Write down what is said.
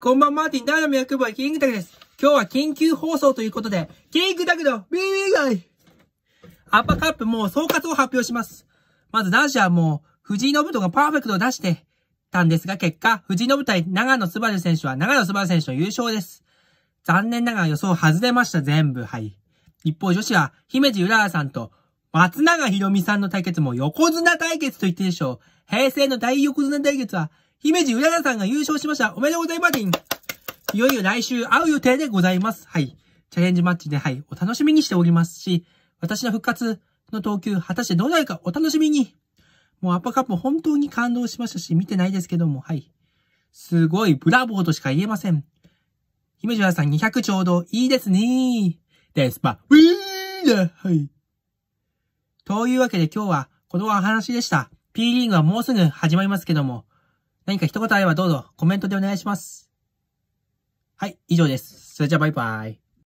こんばんは、マーティン、ダイナム役場、キングタクです。今日は緊急放送ということで、キングタクの BB イアッパーカップもう総括を発表します。まず男子はもう、藤井信人がパーフェクトを出してたんですが、結果、藤井信対長野すばる選手は、長野すばる選手の優勝です。残念ながら予想外れました、全部、はい。一方女子は、姫路浦和さんと、松永博美さんの対決も横綱対決と言っていいでしょう。平成の大横綱対決は、姫路浦田さんが優勝しました。おめでとうございます。いよいよ来週会う予定でございます。はい。チャレンジマッチで、はい、お楽しみにしておりますし、私の復活の投球、果たしてどうなるかお楽しみに。もうアッパカップ本当に感動しましたし、見てないですけども、はい。すごい、ブラボーとしか言えません。姫路浦田さん200ちょうど、いいですねですば、ウィーだはい。というわけで今日は、このお話でした。P リーグはもうすぐ始まりますけども、何か一言あればどうぞコメントでお願いします。はい、以上です。それじゃあバイバイ。